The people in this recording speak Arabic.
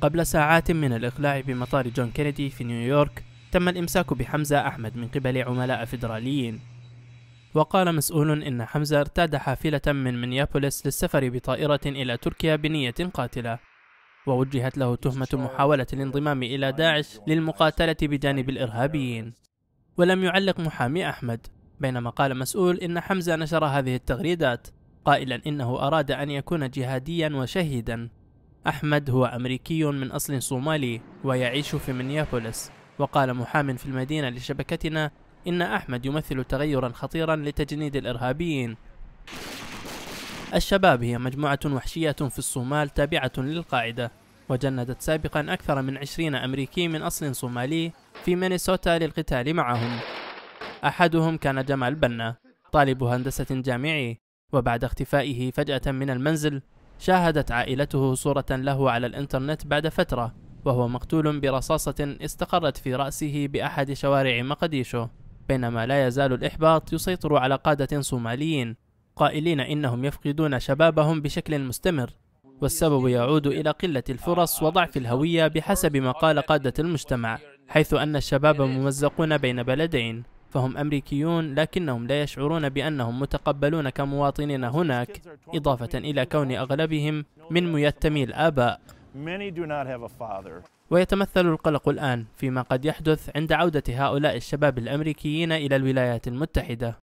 قبل ساعات من الإقلاع بمطار جون كينيدي في نيويورك تم الإمساك بحمزة أحمد من قبل عملاء فيدراليين وقال مسؤول إن حمزة ارتاد حافلة من مينيابوليس للسفر بطائرة إلى تركيا بنية قاتلة ووجهت له تهمة محاولة الانضمام إلى داعش للمقاتلة بجانب الإرهابيين ولم يعلق محامي أحمد بينما قال مسؤول إن حمزة نشر هذه التغريدات قائلا إنه أراد أن يكون جهاديا وشهيدا أحمد هو أمريكي من أصل صومالي ويعيش في منيابوليس وقال محام في المدينة لشبكتنا إن أحمد يمثل تغيرا خطيرا لتجنيد الإرهابيين الشباب هي مجموعة وحشية في الصومال تابعة للقاعدة وجندت سابقا أكثر من 20 أمريكي من أصل صومالي في مينيسوتا للقتال معهم أحدهم كان جمال بنا طالب هندسة جامعي وبعد اختفائه فجأة من المنزل شاهدت عائلته صورة له على الإنترنت بعد فترة وهو مقتول برصاصة استقرت في رأسه بأحد شوارع مقديشو بينما لا يزال الإحباط يسيطر على قادة صوماليين قائلين إنهم يفقدون شبابهم بشكل مستمر والسبب يعود إلى قلة الفرص وضعف الهوية بحسب ما قال قادة المجتمع حيث أن الشباب ممزقون بين بلدين فهم أمريكيون لكنهم لا يشعرون بأنهم متقبلون كمواطنين هناك إضافة إلى كون أغلبهم من ميتمي الآباء ويتمثل القلق الآن فيما قد يحدث عند عودة هؤلاء الشباب الأمريكيين إلى الولايات المتحدة